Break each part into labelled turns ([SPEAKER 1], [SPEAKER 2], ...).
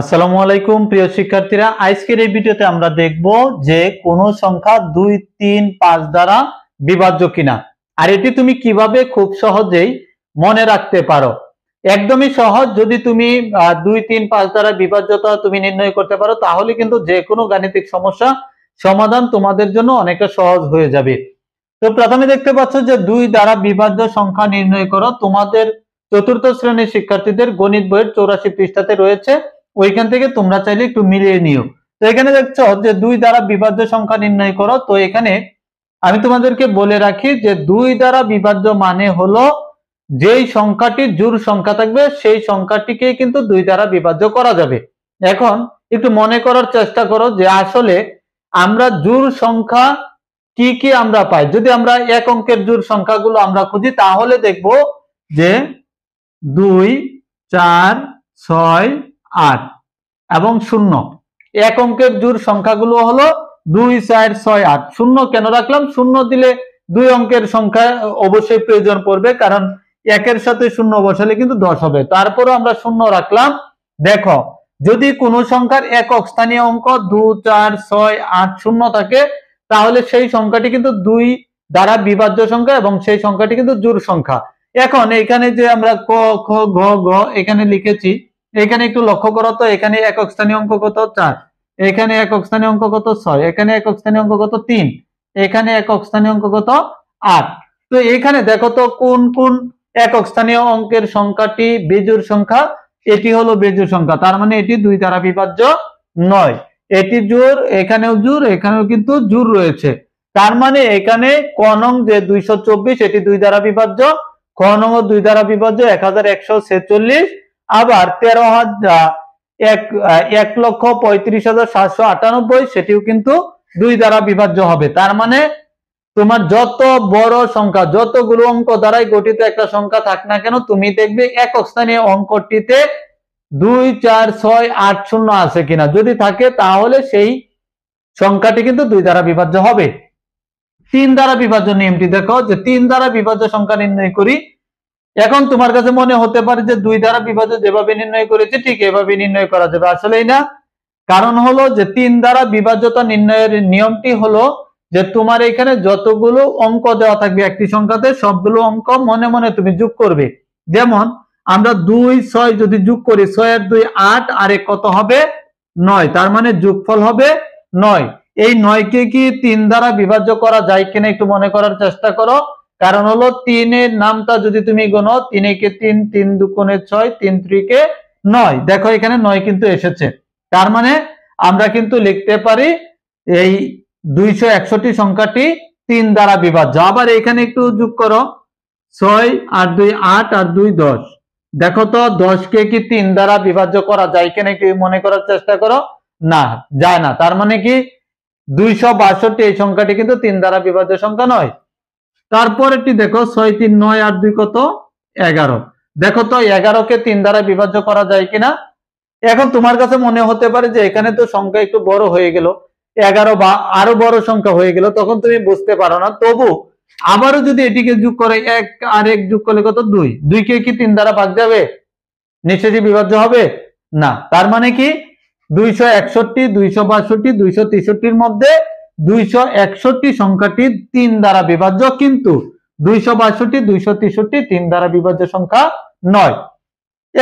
[SPEAKER 1] আসসালামু আলাইকুম প্রিয় শিক্ষার্থীরা আজকের এই ভিডিওতে আমরা দেখব যে কোন সংখ্যা দুই তিন পাঁচ দ্বারা বিভাজ্য কিনা আর এটি তুমি কিভাবে খুব সহজেই মনে রাখতে পারো একদমই সহজ যদি তুমি দুই তিন পাঁচ দ্বারা বিভাজ্যতা তুমি নির্ণয় করতে পারো তাহলে কিন্তু যে কোনো গাণিতিক সমস্যা সমাধান তোমাদের জন্য অনেকটা সহজ হয়ে যাবে তো প্রথমে দেখতে পাচ্ছ যে দুই দ্বারা বিভাজ্য সংখ্যা নির্ণয় করো তোমাদের চতুর্থ শ্রেণীর শিক্ষার্থীদের গণিত বইয়ের চৌরাশি পৃষ্ঠাতে রয়েছে ওইখান থেকে তোমরা চাইলে একটু মিলিয়ে নিও তো এখানে দেখছো যে দুই দ্বারা বিভাজ্য সংখ্যা নির্ণয় করো তো এখানে আমি তোমাদেরকে বলে রাখি যে দুই দ্বারা বিভাজ্য মানে হলো যেই সংখ্যাটি জোর সংখ্যা থাকবে সেই সংখ্যাটিকে কিন্তু দুই দ্বারা বিভাজ্য করা যাবে এখন একটু মনে করার চেষ্টা করো যে আসলে আমরা জোর সংখ্যা কি কি আমরা পাই যদি আমরা এক অঙ্কের জোর সংখ্যাগুলো আমরা খুঁজি তাহলে দেখব যে দুই চার ছয় আট এবং শূন্য এক অঙ্কের জোর সংখ্যাগুলো হলো দুই চার ছয় আট শূন্য কেন রাখলাম শূন্য দিলে দুই অঙ্কের সংখ্যা অবশ্যই প্রয়োজন পড়বে কারণ একের সাথে শূন্য বসালে কিন্তু দশ হবে তারপরও আমরা শূন্য রাখলাম দেখো যদি কোনো সংখ্যার একক স্থানীয় অঙ্ক দু চার ছয় আট শূন্য থাকে তাহলে সেই সংখ্যাটি কিন্তু দুই দ্বারা বিভাজ্য সংখ্যা এবং সেই সংখ্যাটি কিন্তু জোর সংখ্যা এখন এখানে যে আমরা ক খ ঘ ঘ এখানে লিখেছি এখানে একটু লক্ষ্য করো তো এখানে একক স্থানীয় অঙ্ক কত চার এখানে একক স্থানীয় অঙ্ক কত ছয় এখানে একক স্থানীয় অঙ্ক কত তিন এখানে একক স্থানীয় অঙ্ক কত আট তো এখানে দেখো তো কোন কোন একক স্থানীয় অঙ্কের সংখ্যাটি বেজুর সংখ্যা এটি হলো বেজুর সংখ্যা তার মানে এটি দুই দ্বারা বিভাজ্য নয় এটি জোর এখানেও জোর এখানেও কিন্তু জোর রয়েছে তার মানে এখানে কনং যে দুইশো এটি দুই দ্বারা বিভাজ্য ও দুই দ্বারা বিভাজ্য এক হাজার একশো ছেচল্লিশ আবার তেরো হাজার এক এক লক্ষ পঁয়ত্রিশ হাজার সাতশো আটানব্বই সেটিও কিন্তু দুই দ্বারা বিভাজ্য হবে তার মানে তোমার যত বড় সংখ্যা যতগুলো অঙ্ক দ্বারাই গঠিত একটা সংখ্যা থাক না কেন তুমি দেখবে একক স্থানীয় অঙ্কটিতে দুই চার ছয় আট শূন্য আছে কিনা যদি থাকে তাহলে সেই সংখ্যাটি কিন্তু দুই দ্বারা বিভাজ্য হবে তিন দ্বারা বিভাজ্য নিয়মটি দেখো যে তিন দ্বারা বিভাজ্য সংখ্যা নির্ণয় করি এখন তোমার কাছে মনে হতে পারে যে দুই দ্বারা বিভাজ্য যেভাবে নির্ণয় করেছে ঠিক এভাবে নির্ণয় করা যাবে আসলেই না কারণ হলো যে তিন দ্বারা বিভাজ্যতা নির্ণয়ের নিয়মটি হলো যে তোমার এখানে যতগুলো অঙ্ক দেওয়া থাকবে একটি সংখ্যাতে সবগুলো অঙ্ক মনে মনে তুমি যোগ করবে যেমন আমরা দুই ছয় যদি যোগ করি ছয়ের দুই আট আর এক কত হবে নয় তার মানে যোগফল হবে নয় এই নয়কে কি তিন দ্বারা বিভাজ্য করা যায় কিনা একটু মনে করার চেষ্টা করো কারণ হলো তিনের নামটা যদি তুমি গোনো তিনে কে তিন তিন কোণে ছয় তিন ত্রিকে নয় দেখো এখানে নয় কিন্তু এসেছে তার মানে আমরা কিন্তু লিখতে পারি এই দুইশো একষট্টি সংখ্যাটি তিন দ্বারা বিভাজ্য আবার এখানে একটু যোগ করো ছয় আর দুই আট আর দুই দশ দেখো তো দশকে কি তিন দ্বারা বিভাজ্য করা যায় এখানে একটু মনে করার চেষ্টা করো না যায় না তার মানে কি দুইশো বাষট্টি এই সংখ্যাটি কিন্তু তিন দ্বারা বিভাজ্য সংখ্যা নয় তারপরেরটি দেখো ছয় তিন নয় আট দুই কত এগারো দেখো তো এগারোকে তিন দ্বারা বিভাজ্য করা যায় কিনা এখন তোমার কাছে মনে হতে পারে যে এখানে তো সংখ্যা একটু বড় হয়ে গেল এগারো বা আরো বড় সংখ্যা হয়ে গেল তখন তুমি বুঝতে পারো না তবু আবারও যদি এটিকে যুগ করে এক আর এক যুগ করলে কত দুই দুইকে কি তিন দ্বারা ভাগ যাবে নিশ্চয়ই বিভাজ্য হবে না তার মানে কি দুইশো একষট্টি দুইশো বাষট্টি দুইশো তেষট্টির মধ্যে দুইশো একষট্টি সংখ্যাটি তিন দ্বারা বিভাজ্য কিন্তু দুইশো বাষট্টি দুইশো তেষট্টি তিন দ্বারা বিভাজ্য সংখ্যা নয়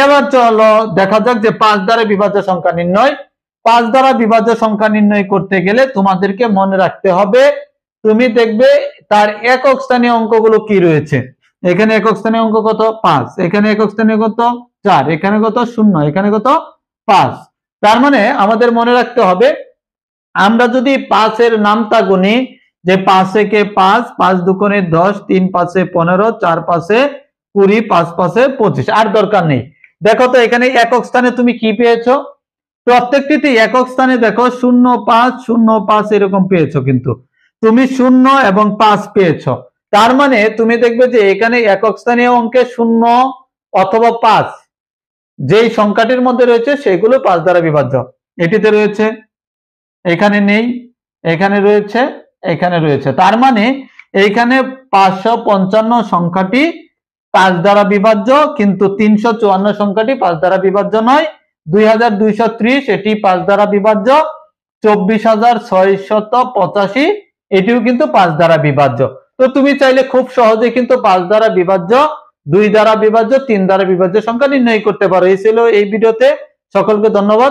[SPEAKER 1] এবার চলো দেখা যাক যে পাঁচ দ্বারা বিভাজ্য সংখ্যা নির্ণয় পাঁচ দ্বারা বিভাজ্য সংখ্যা নির্ণয় করতে গেলে তোমাদেরকে মনে রাখতে হবে তুমি দেখবে তার একক স্থানীয় অঙ্কগুলো কি রয়েছে এখানে একক স্থানীয় অঙ্ক কত পাঁচ এখানে একক স্থানীয় কত চার এখানে কত শূন্য এখানে কত পাঁচ তার মানে আমাদের মনে রাখতে হবে আমরা যদি পাঁচের নামটা গুনি যে পাঁচে কে পাঁচ পাঁচ দুকোনে দশ তিন পাঁচে পনেরো চার পাঁচে কুড়ি পাঁচ পাঁচে পঁচিশ আর দরকার নেই দেখো তো এখানে একক স্থানে তুমি কি পেয়েছো প্রত্যেকটিতে একক স্থানে দেখো শূন্য পাঁচ শূন্য পাঁচ এরকম পেয়েছো কিন্তু তুমি শূন্য এবং পাঁচ পেয়েছো তার মানে তুমি দেখবে যে এখানে একক স্থানীয় অঙ্কে শূন্য অথবা পাঁচ যেই সংখ্যাটির মধ্যে রয়েছে সেগুলো পাঁচ দ্বারা বিভাজ্য এটিতে রয়েছে এখানে নেই এখানে রয়েছে এখানে রয়েছে তার মানে এইখানে পাঁচশো পঞ্চান্ন সংখ্যাটি পাঁচ দ্বারা বিভাজ্য কিন্তু তিনশো চুয়ান্ন সংখ্যাটি পাঁচ দ্বারা বিভাজ্য নয় দুই হাজার দুইশো ত্রিশ এটি পাঁচ দ্বারা বিভাজ্য চব্বিশ হাজার ছয়শত পঁচাশি এটিও কিন্তু পাঁচ দ্বারা বিভাজ্য তো তুমি চাইলে খুব সহজে কিন্তু পাঁচ দ্বারা বিভাজ্য দুই দ্বারা বিভাজ্য তিন দ্বারা বিভাজ্য সংখ্যা নির্ণয় করতে পারো এই ছিল এই ভিডিওতে সকলকে ধন্যবাদ